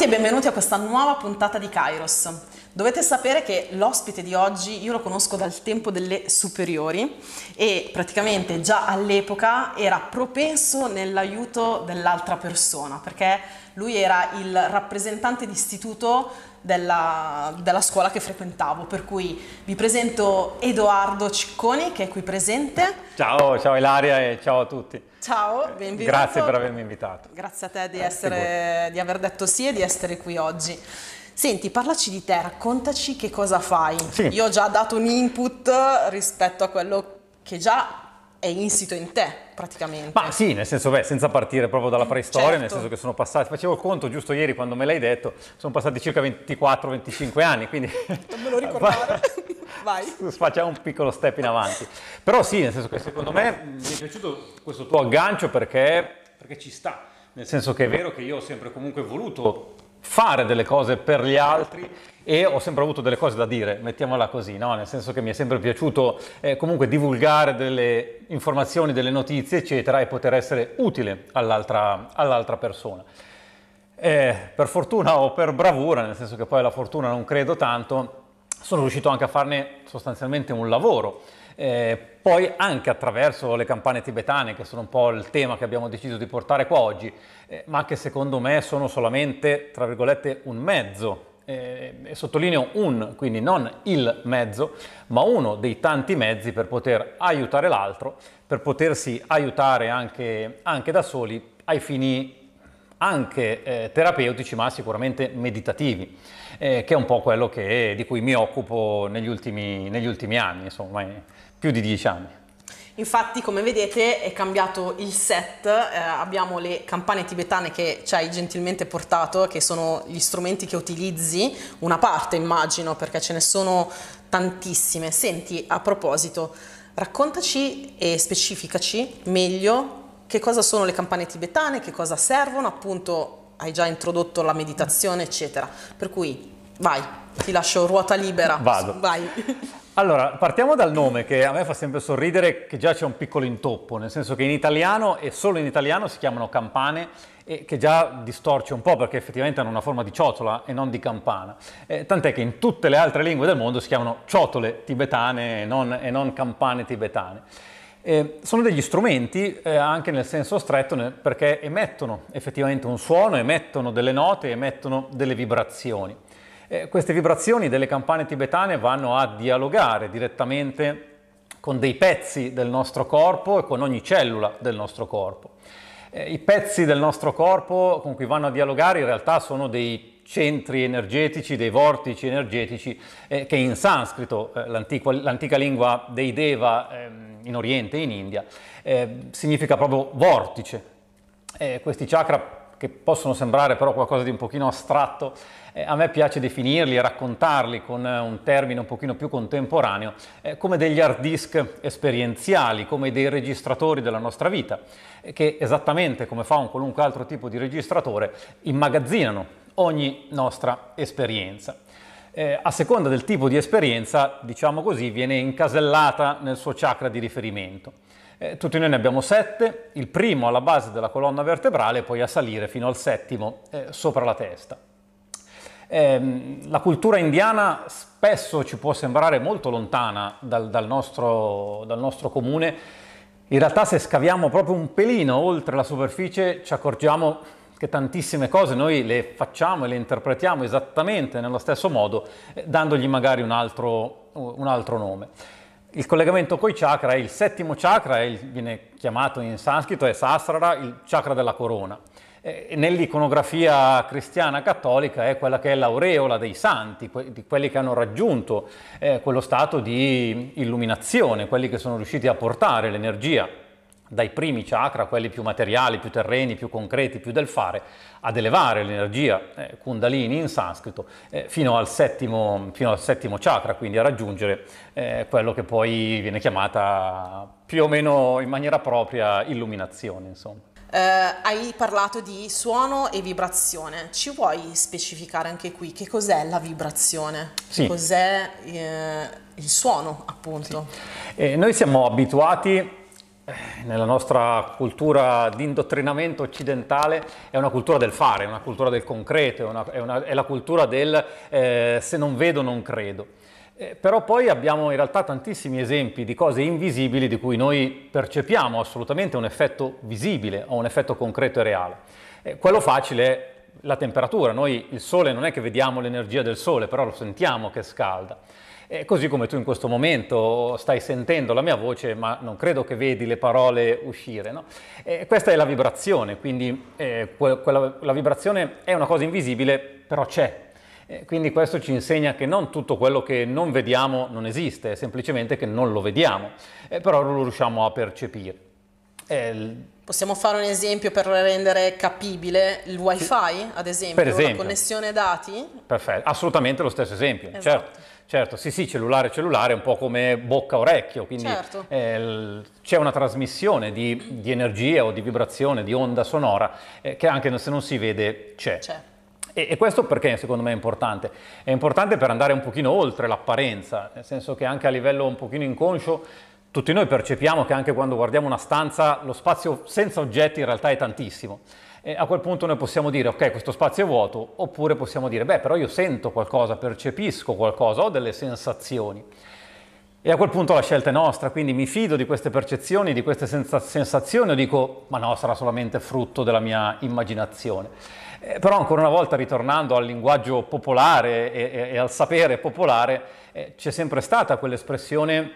Benvenuti e benvenuti a questa nuova puntata di Kairos. Dovete sapere che l'ospite di oggi io lo conosco dal tempo delle superiori e praticamente già all'epoca era propenso nell'aiuto dell'altra persona perché lui era il rappresentante di istituto della, della scuola che frequentavo, per cui vi presento Edoardo Cicconi che è qui presente. Ciao, ciao Ilaria e ciao a tutti. Ciao, benvenuto. Grazie per avermi invitato. Grazie a te di, eh, essere, di aver detto sì e di essere qui oggi. Senti, parlaci di te, raccontaci che cosa fai. Sì. Io ho già dato un input rispetto a quello che già è insito in te praticamente. Ma sì, nel senso, beh, senza partire proprio dalla eh, preistoria, certo. nel senso che sono passati, facevo il conto giusto ieri quando me l'hai detto, sono passati circa 24-25 anni, quindi... Non me lo ricordavo. Vai. Facciamo un piccolo step in avanti. Però sì, nel senso che secondo me mi è piaciuto questo tuo aggancio perché, perché ci sta, nel senso che è vero che io ho sempre comunque voluto fare delle cose per gli altri e ho sempre avuto delle cose da dire, mettiamola così, no? nel senso che mi è sempre piaciuto eh, comunque divulgare delle informazioni, delle notizie, eccetera, e poter essere utile all'altra, all'altra persona. Eh, per fortuna o per bravura, nel senso che poi alla fortuna non credo tanto, sono riuscito anche a farne sostanzialmente un lavoro. Eh, poi anche attraverso le campane tibetane, che sono un po' il tema che abbiamo deciso di portare qua oggi, eh, ma che secondo me sono solamente, tra virgolette, un mezzo eh, e sottolineo un, quindi non il mezzo, ma uno dei tanti mezzi per poter aiutare l'altro, per potersi aiutare anche, anche da soli ai fini anche eh, terapeutici ma sicuramente meditativi, eh, che è un po' quello che, di cui mi occupo negli ultimi, negli ultimi anni, insomma, eh, più di dieci anni. Infatti, come vedete, è cambiato il set, eh, abbiamo le campane tibetane che ci hai gentilmente portato, che sono gli strumenti che utilizzi, una parte immagino, perché ce ne sono tantissime. Senti, a proposito, raccontaci e specificaci meglio che cosa sono le campane tibetane, che cosa servono, appunto hai già introdotto la meditazione, eccetera. Per cui vai, ti lascio ruota libera. Vado. Vai. Allora, partiamo dal nome che a me fa sempre sorridere che già c'è un piccolo intoppo, nel senso che in italiano e solo in italiano si chiamano campane e che già distorce un po' perché effettivamente hanno una forma di ciotola e non di campana. Eh, tant'è che in tutte le altre lingue del mondo si chiamano ciotole tibetane e non, e non campane tibetane. Eh, sono degli strumenti eh, anche nel senso stretto nel, perché emettono effettivamente un suono, emettono delle note, emettono delle vibrazioni. Eh, queste vibrazioni delle campane tibetane vanno a dialogare direttamente con dei pezzi del nostro corpo e con ogni cellula del nostro corpo. Eh, I pezzi del nostro corpo con cui vanno a dialogare in realtà sono dei centri energetici, dei vortici energetici eh, che in sanscrito, eh, l'antica lingua dei Deva ehm, in Oriente e in India, eh, significa proprio vortice. Eh, questi chakra che possono sembrare però qualcosa di un pochino astratto, eh, a me piace definirli e raccontarli con eh, un termine un pochino più contemporaneo, eh, come degli hard disk esperienziali, come dei registratori della nostra vita, eh, che esattamente come fa un qualunque altro tipo di registratore, immagazzinano ogni nostra esperienza. Eh, a seconda del tipo di esperienza, diciamo così, viene incasellata nel suo chakra di riferimento. Eh, tutti noi ne abbiamo sette, il primo alla base della colonna vertebrale, poi a salire fino al settimo eh, sopra la testa. Ehm, la cultura indiana spesso ci può sembrare molto lontana dal, dal, nostro, dal nostro comune, in realtà se scaviamo proprio un pelino oltre la superficie ci accorgiamo che tantissime cose noi le facciamo e le interpretiamo esattamente nello stesso modo, eh, dandogli magari un altro, un altro nome. Il collegamento coi chakra è il settimo chakra, è il, viene chiamato in sanscrito, è Sastrara, il chakra della corona. Eh, nell'iconografia cristiana cattolica è quella che è l'aureola dei santi, di quelli che hanno raggiunto eh, quello stato di illuminazione, quelli che sono riusciti a portare l'energia dai primi chakra, quelli più materiali, più terreni, più concreti, più del fare, ad elevare l'energia eh, kundalini in sanscrito eh, fino, al settimo, fino, al settimo, chakra, quindi a raggiungere eh, quello che poi viene chiamata più o meno in maniera propria illuminazione, insomma. Eh, hai parlato di suono e vibrazione, ci vuoi specificare anche qui che cos'è la vibrazione? Sì. Cos'è eh, il suono, appunto? Sì. Eh, noi siamo abituati eh, nella nostra cultura di indottrinamento occidentale è una cultura del fare, è una cultura del concreto, è, una, è, una, è la cultura del eh, se non vedo non credo. Eh, però poi abbiamo in realtà tantissimi esempi di cose invisibili di cui noi percepiamo assolutamente un effetto visibile o un effetto concreto e reale. Eh, quello facile è la temperatura, noi il sole non è che vediamo l'energia del sole, però lo sentiamo che scalda. E così come tu in questo momento stai sentendo la mia voce, ma non credo che vedi le parole uscire. No? questa è la vibrazione, quindi eh, quella, la vibrazione è una cosa invisibile, però c'è, eh, quindi questo ci insegna che non tutto quello che non vediamo non esiste, è semplicemente che non lo vediamo, eh, però non lo riusciamo a percepire. Eh, Possiamo fare un esempio per rendere capibile il wifi, ad esempio, per esempio. la connessione dati? Perfetto, assolutamente lo stesso esempio, esatto. certo. Certo, sì sì, cellulare cellulare è un po' come bocca-orecchio, quindi certo. eh, c'è una trasmissione di, di, energia o di vibrazione, di onda sonora, eh, che anche se non si vede c'è. E, questo perché secondo me è importante? È importante per andare un pochino oltre l'apparenza, nel senso che anche a livello un pochino inconscio tutti noi percepiamo che anche quando guardiamo una stanza lo spazio senza oggetti in realtà è tantissimo. E a quel punto noi possiamo dire ok questo spazio è vuoto oppure possiamo dire beh però io sento qualcosa, percepisco qualcosa, ho delle sensazioni. E a quel punto la scelta è nostra, quindi mi fido di queste percezioni, di queste sensazioni o dico ma no sarà solamente frutto della mia immaginazione. Eh, però ancora una volta, ritornando al linguaggio popolare e, e, e al sapere popolare, eh, c'è sempre stata quell'espressione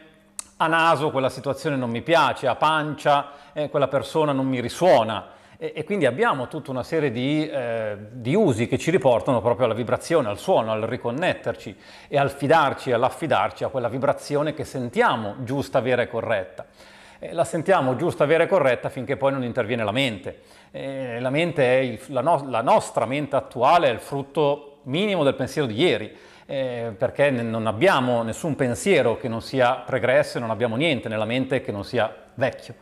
a naso quella situazione non mi piace, a pancia eh, quella persona non mi risuona. E, e, quindi abbiamo tutta una serie di, eh, di, usi che ci riportano proprio alla vibrazione, al suono, al riconnetterci e al fidarci e all'affidarci a quella vibrazione che sentiamo giusta, vera e corretta la sentiamo giusta, vera e corretta finché poi non interviene la mente. Eh, la, mente il, la, no, la nostra mente attuale è il frutto minimo del pensiero di ieri. Eh, perché non abbiamo nessun pensiero che non sia pregresso e non abbiamo niente nella mente che non sia vecchio.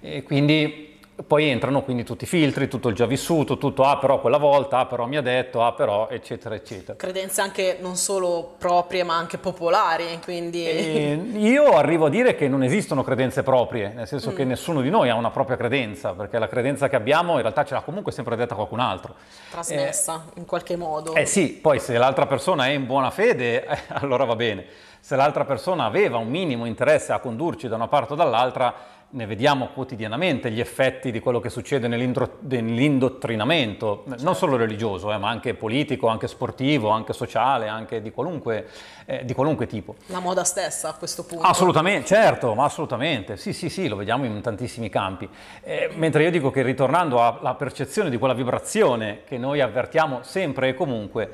E quindi poi entrano quindi tutti i filtri, tutto il già vissuto, tutto ah però quella volta, ah però mi ha detto, ah però eccetera eccetera. Credenze anche non solo proprie ma anche popolari quindi... E io arrivo a dire che non esistono credenze proprie, nel senso mm. che nessuno di noi ha una propria credenza perché la credenza che abbiamo in realtà ce l'ha comunque sempre detta qualcun altro. Trasmessa eh, in qualche modo. Eh sì, poi se l'altra persona è in buona fede allora va bene, se l'altra persona aveva un minimo interesse a condurci da una parte o dall'altra ne vediamo quotidianamente gli effetti di quello che succede nell'indottrinamento, certo. non solo religioso, eh, ma anche politico, anche sportivo, anche sociale, anche di qualunque, eh, di qualunque, tipo. La moda stessa a questo punto. Assolutamente, certo, ma assolutamente, sì, sì, sì, lo vediamo in tantissimi campi. Eh, mentre io dico che ritornando alla percezione di quella vibrazione che noi avvertiamo sempre e comunque,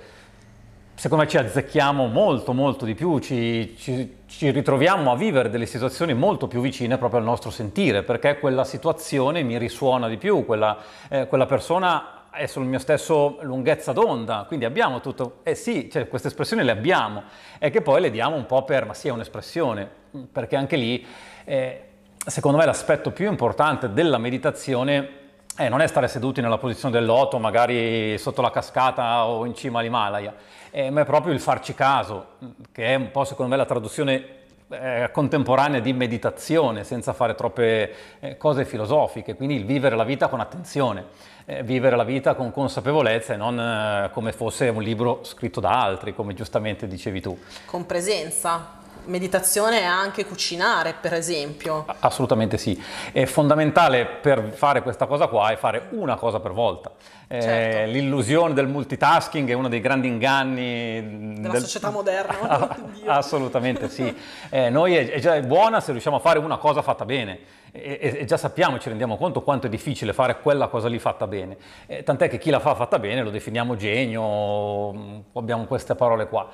secondo me ci azzecchiamo molto molto di più, ci, ci, ci, ritroviamo a vivere delle situazioni molto più vicine proprio al nostro sentire, perché quella situazione mi risuona di più, quella, eh, quella persona è sul mio stesso lunghezza d'onda, quindi abbiamo tutto, eh sì, cioè, queste espressioni le abbiamo, e che poi le diamo un po' per, ma sì è un'espressione, perché anche lì, eh, secondo me l'aspetto più importante della meditazione eh, non è stare seduti nella posizione del loto, magari sotto la cascata o in cima all'Himalaya, eh, ma è proprio il farci caso, che è un po' secondo me la traduzione eh, contemporanea di meditazione, senza fare troppe eh, cose filosofiche, quindi il vivere la vita con attenzione, eh, vivere la vita con consapevolezza e non eh, come fosse un libro scritto da altri, come giustamente dicevi tu. Con presenza meditazione è anche cucinare, per esempio. Assolutamente sì. È fondamentale per fare questa cosa qua è fare una cosa per volta. Eh, certo. Eh, l'illusione del multitasking è uno dei grandi inganni della del... società moderna. Ah, assolutamente sì. Eh, noi è, è già buona se riusciamo a fare una cosa fatta bene. E, e, già sappiamo, ci rendiamo conto quanto è difficile fare quella cosa lì fatta bene. Eh, tant'è che chi la fa fatta bene lo definiamo genio, mm, abbiamo queste parole qua.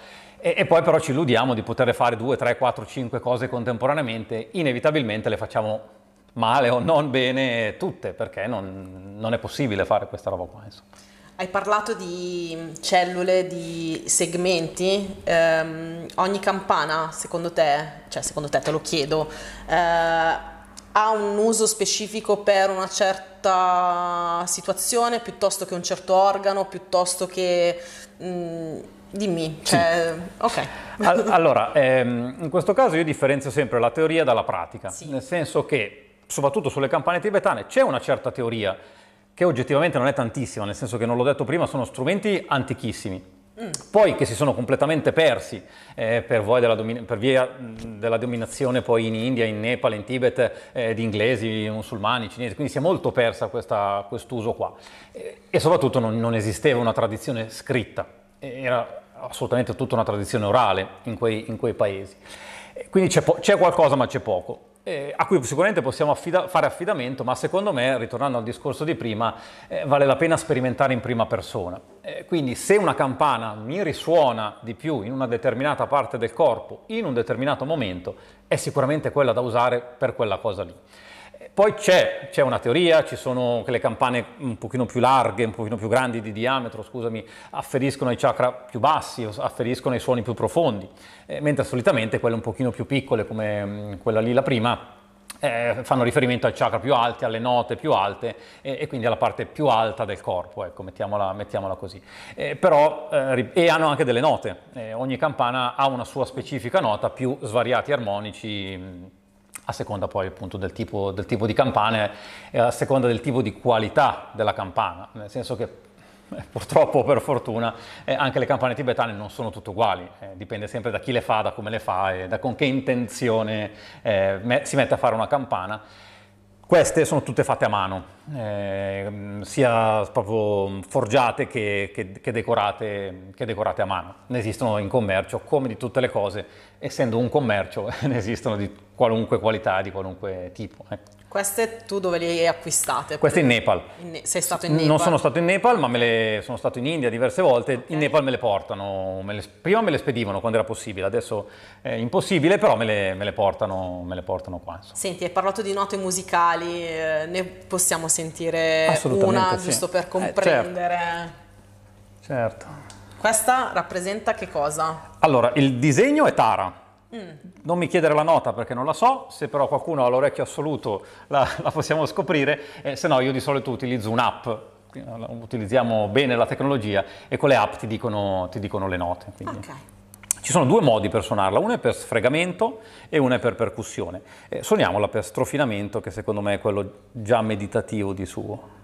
E, e, poi però ci illudiamo di poter fare 2, 3, 4, 5 cose contemporaneamente, inevitabilmente le facciamo male o non bene tutte, perché non, non è possibile fare questa roba qua. Insomma. Hai parlato di cellule, di segmenti, ehm, ogni campana secondo te, cioè secondo te te lo chiedo, eh, ha un uso specifico per una certa situazione piuttosto che un certo organo, piuttosto che... Mh, mm, Dimmi, cioè, sì. ok. allora, ehm, in questo caso io differenzio sempre la teoria dalla pratica, sì. nel senso che soprattutto sulle campane tibetane c'è una certa teoria che oggettivamente non è tantissima, nel senso che non l'ho detto prima, sono strumenti antichissimi. Mm. Poi che si sono completamente persi eh, per, domina- per, via mm, della dominazione poi in India, in Nepal, in Tibet eh, di inglesi, musulmani, cinesi, quindi si è molto persa questo uso qua. E, e soprattutto non, non esisteva una tradizione scritta, era assolutamente tutta una tradizione orale in quei, in quei paesi. Eh, quindi c'è qualcosa ma c'è poco. Eh, a cui sicuramente possiamo affida fare affidamento, ma secondo me, ritornando al discorso di prima, eh, vale la pena sperimentare in prima persona. Eh, quindi se una campana mi risuona di più in una determinata parte del corpo, in un determinato momento, è sicuramente quella da usare per quella cosa lì. Poi c'è, una teoria, ci sono che le campane un pochino più larghe, un pochino più grandi di diametro, scusami, afferiscono ai chakra più bassi, afferiscono ai suoni più profondi, eh, mentre solitamente quelle un pochino più piccole come mm, quella lì la prima eh, fanno riferimento ai chakra più alti, alle note più alte e, e quindi alla parte più alta del corpo, ecco, mettiamola, mettiamola così. Eh, però, eh, e hanno anche delle note, eh, ogni campana ha una sua specifica nota più svariati armonici. Mh, mm, a seconda poi appunto del tipo, del tipo di campane e a seconda del tipo di qualità della campana, nel senso che eh, purtroppo per fortuna eh, anche le campane tibetane non sono tutte uguali, eh, dipende sempre da chi le fa, da come le fa e da con che intenzione eh, me- si mette a fare una campana. Queste sono tutte fatte a mano, eh, mm, sia proprio forgiate che, che, che, decorate, che, decorate, a mano. Ne esistono in commercio, come di tutte le cose, essendo un commercio, ne esistono di qualunque qualità, di qualunque tipo. Ecco. Queste tu dove le hai acquistate? Queste in Nepal. In ne- sei stato in Nepal? Non sono stato in Nepal, ma le, sono stato in India diverse volte. Okay. In Nepal me le portano, me le, prima me le spedivano quando era possibile, adesso è impossibile, però me le, me le portano, me portano, qua. Insomma. Senti, hai parlato di note musicali, eh, ne possiamo sentire una sì. giusto per eh, comprendere? Eh, certo. certo. Questa rappresenta che cosa? Allora, il disegno è Tara Mm. Non mi chiedere la nota perché non la so, se però qualcuno ha l'orecchio assoluto la, la possiamo scoprire, eh, se no io di solito utilizzo un'app eh, utilizziamo bene la tecnologia e con le app ti dicono, ti dicono le note. Okay. Ci sono due modi per suonarla, uno è per sfregamento e uno è per percussione. Eh, suoniamola per strofinamento che secondo me è quello già meditativo di suo.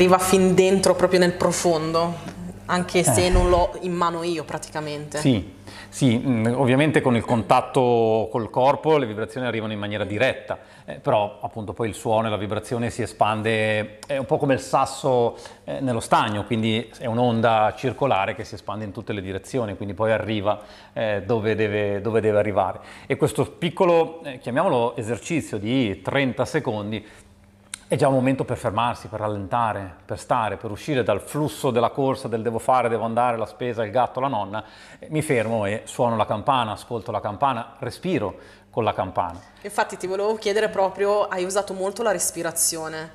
arriva fin dentro, proprio nel profondo, anche eh. se non l'ho in mano io praticamente. Sì, sì, mm, ovviamente con il contatto col corpo le vibrazioni arrivano in maniera diretta, eh, però appunto poi il suono e la vibrazione si espande, è un po' come il sasso eh, nello stagno, quindi è un'onda circolare che si espande in tutte le direzioni, quindi poi arriva eh, dove, deve, dove, deve, arrivare. E questo piccolo, eh, chiamiamolo esercizio di 30 secondi, è già un momento per fermarsi, per rallentare, per stare, per uscire dal flusso della corsa del devo fare, devo andare, la spesa, il gatto, la nonna. Eh, mi fermo e suono la campana, ascolto la campana, respiro con la campana. Infatti ti volevo chiedere proprio, hai usato molto la respirazione.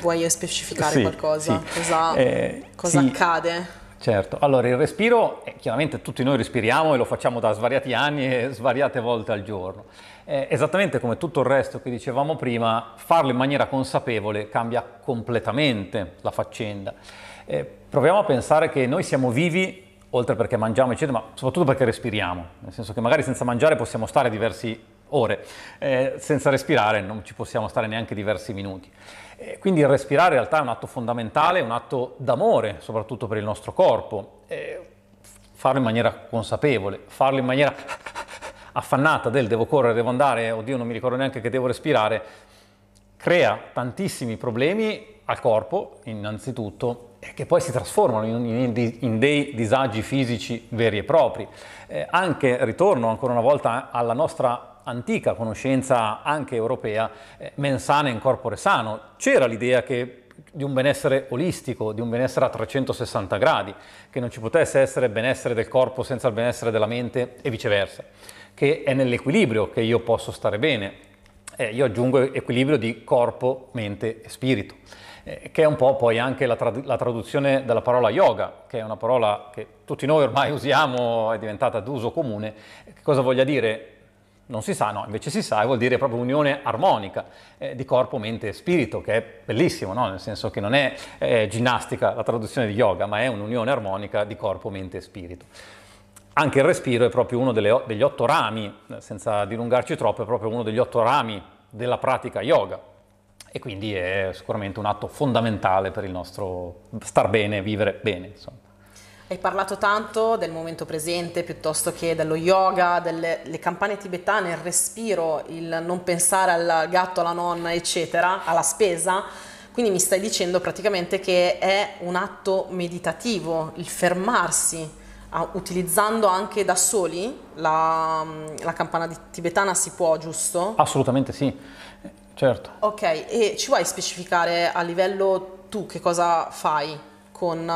Vuoi specificare sì, qualcosa? Sì. Cosa, eh, cosa sì. accade? Certo, allora il respiro, eh, chiaramente tutti noi respiriamo e lo facciamo da svariati anni e svariate volte al giorno. Eh, esattamente come tutto il resto che dicevamo prima, farlo in maniera consapevole cambia completamente la faccenda. Eh, proviamo a pensare che noi siamo vivi oltre perché mangiamo eccetera, ma soprattutto perché respiriamo, nel senso che magari senza mangiare possiamo stare diversi ore, eh, senza respirare non ci possiamo stare neanche diversi minuti. Eh, quindi il respirare in realtà è un atto fondamentale, un atto d'amore soprattutto per il nostro corpo, eh, farlo in maniera consapevole, farlo in maniera affannata del devo correre, devo andare, oddio non mi ricordo neanche che devo respirare, crea tantissimi problemi al corpo innanzitutto che poi si trasformano in, dei disagi fisici veri e propri. Eh, anche, ritorno ancora una volta alla nostra antica conoscenza anche europea, eh, mensana in corpore sano, c'era l'idea che di un benessere olistico, di un benessere a 360 gradi, che non ci potesse essere benessere del corpo senza il benessere della mente e viceversa che è nell'equilibrio che io posso stare bene. Eh, io aggiungo equilibrio di corpo, mente e spirito, eh, che è un po' poi anche la, trad- la, traduzione della parola yoga, che è una parola che tutti noi ormai usiamo, è diventata d'uso comune. Che cosa voglia dire? Non si sa, no, invece si sa e vuol dire proprio unione armonica eh, di corpo, mente e spirito, che è bellissimo, no? nel senso che non è eh, ginnastica la traduzione di yoga, ma è un'unione armonica di corpo, mente e spirito anche il respiro è proprio uno delle, degli otto rami, eh, senza dilungarci troppo, è proprio uno degli otto rami della pratica yoga e quindi è sicuramente un atto fondamentale per il nostro star bene, vivere bene. Insomma. Hai parlato tanto del momento presente piuttosto che dello yoga, delle campane tibetane, il respiro, il non pensare al gatto, alla nonna, eccetera, alla spesa. Quindi mi stai dicendo praticamente che è un atto meditativo, il fermarsi Ah, utilizzando anche da soli la, mm, la campana tibetana si può, giusto? Assolutamente sì, certo. Ok, e ci vuoi specificare a livello tu che cosa fai con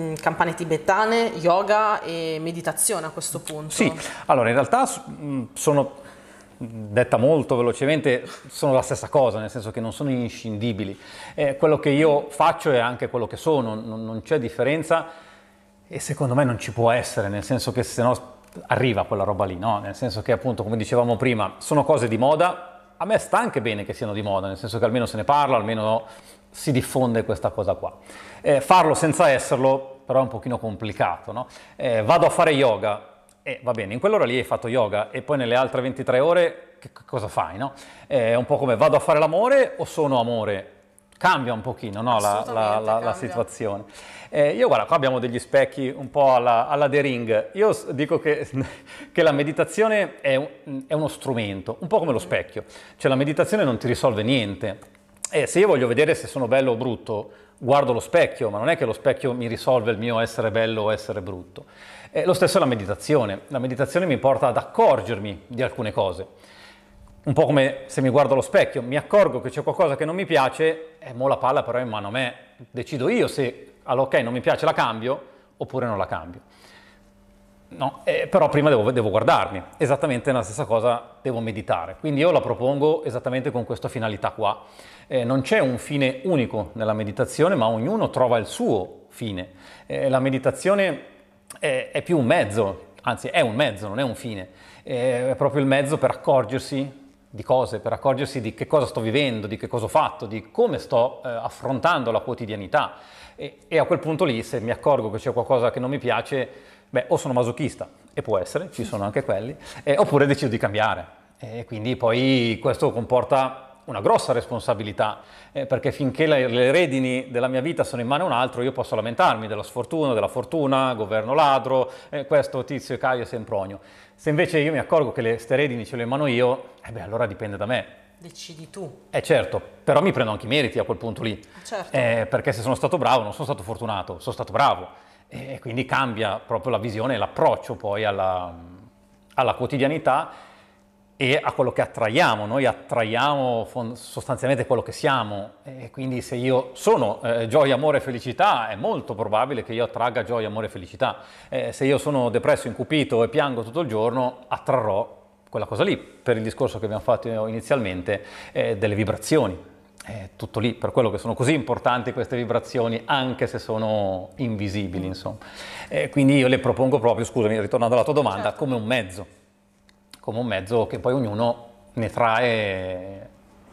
mm, campane tibetane, yoga e meditazione a questo punto? Sì, allora in realtà mm, sono, detta molto velocemente, sono la stessa cosa, nel senso che non sono inscindibili. Eh, quello che io faccio è anche quello che sono, non, non c'è differenza e secondo me non ci può essere, nel senso che se no arriva quella roba lì, no? Nel senso che appunto, come dicevamo prima, sono cose di moda, a me sta anche bene che siano di moda, nel senso che almeno se ne parla, almeno si diffonde questa cosa qua. Eh, farlo senza esserlo però è un pochino complicato, no? Eh, vado a fare yoga, e eh, va bene, in quell'ora lì hai fatto yoga e poi nelle altre 23 ore che cosa fai, no? Eh, è un po' come vado a fare l'amore o sono amore? cambia un pochino no, la, la, la, la, situazione. Eh, io guarda, qua abbiamo degli specchi un po' alla, alla The Ring. Io dico che, che la meditazione è, è, uno strumento, un po' come lo mm. specchio. Cioè la meditazione non ti risolve niente. Eh, se io voglio vedere se sono bello o brutto, guardo lo specchio, ma non è che lo specchio mi risolve il mio essere bello o essere brutto. Eh, lo stesso è la meditazione. La meditazione mi porta ad accorgermi di alcune cose un po' come se mi guardo allo specchio, mi accorgo che c'è qualcosa che non mi piace, e mo la palla però è in mano a me, decido io se all'ok non mi piace la cambio oppure non la cambio. No, eh, però prima devo, devo, guardarmi, esattamente la stessa cosa devo meditare, quindi io la propongo esattamente con questa finalità qua. Eh, non c'è un fine unico nella meditazione, ma ognuno trova il suo fine. Eh, la meditazione è, è, più un mezzo, anzi è un mezzo, non è un fine, eh, è proprio il mezzo per accorgersi di cose, per accorgersi di che cosa sto vivendo, di che cosa ho fatto, di come sto eh, affrontando la quotidianità. E, e, a quel punto lì, se mi accorgo che c'è qualcosa che non mi piace, beh, o sono masochista, e può essere, ci sono anche quelli, eh, oppure decido di cambiare. E quindi poi questo comporta una grossa responsabilità, eh, perché finché le, le, redini della mia vita sono in mano a un altro, io posso lamentarmi della sfortuna, della fortuna, governo ladro, eh, questo tizio, Caio e Sempronio. Se invece io mi accorgo che queste redini ce le ho in mano io, eh beh, allora dipende da me. Decidi tu. Eh certo, però mi prendo anche i meriti a quel punto lì. Eh, certo. Eh, perché se sono stato bravo, non sono stato fortunato, sono stato bravo. E quindi cambia proprio la visione e l'approccio poi alla, alla quotidianità e a quello che attraiamo. Noi attraiamo sostanzialmente quello che siamo e quindi se io sono eh, gioia, amore e felicità è molto probabile che io attragga gioia, amore e felicità. Eh, se io sono depresso, incupito e piango tutto il giorno, attrarrò quella cosa lì, per il discorso che abbiamo fatto inizialmente eh, delle vibrazioni. È tutto lì, per quello che sono così importanti queste vibrazioni, anche se sono invisibili, insomma. quindi io le propongo proprio, scusami, ritornando alla tua domanda, certo. come un mezzo come un mezzo che poi ognuno ne trae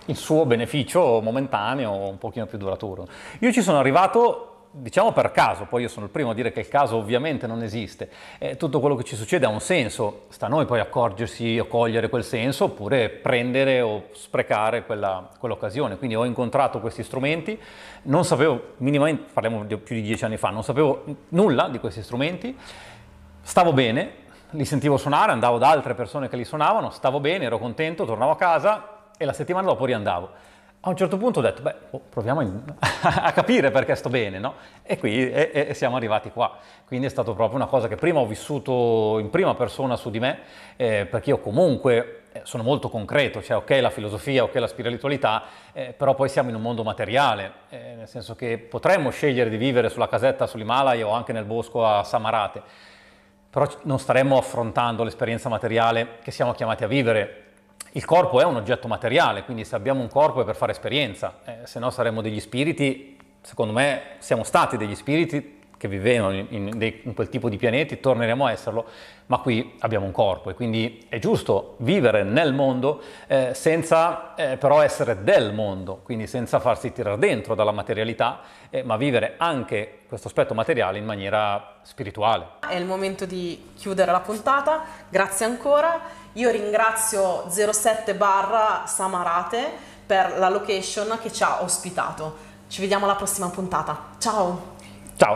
il suo beneficio momentaneo, un pochino più duraturo. Io ci sono arrivato diciamo per caso, poi io sono il primo a dire che il caso ovviamente non esiste, eh, tutto quello che ci succede ha un senso, sta a noi poi accorgersi o cogliere quel senso oppure prendere o sprecare quella, quell'occasione. Quindi ho incontrato questi strumenti, non sapevo minimamente, parliamo di più di dieci anni fa, non sapevo nulla di questi strumenti, stavo bene, li sentivo suonare, andavo da altre persone che li suonavano, stavo bene, ero contento, tornavo a casa e la settimana dopo riandavo. A un certo punto ho detto, beh, oh, proviamo a capire perché sto bene, no? E qui e, e siamo arrivati qua. Quindi è stata proprio una cosa che prima ho vissuto in prima persona su di me, eh, perché io comunque eh, sono molto concreto, cioè ok la filosofia, ok la spiritualità, eh, però poi siamo in un mondo materiale, eh, nel senso che potremmo scegliere di vivere sulla casetta sull'Himalaya o anche nel bosco a Samarate, però non staremmo affrontando l'esperienza materiale che siamo chiamati a vivere. Il corpo è un oggetto materiale, quindi se abbiamo un corpo è per fare esperienza, eh, se no saremmo degli spiriti, secondo me siamo stati degli spiriti che vivevano in, in, in, quel tipo di pianeti, torneremo a esserlo, ma qui abbiamo un corpo e quindi è giusto vivere nel mondo eh, senza eh, però essere del mondo, quindi senza farsi tirare dentro dalla materialità, eh, ma vivere anche questo aspetto materiale in maniera spirituale. È il momento di chiudere la puntata, grazie ancora, io ringrazio 07 barra Samarate per la location che ci ha ospitato. Ci vediamo alla prossima puntata. Ciao! 早。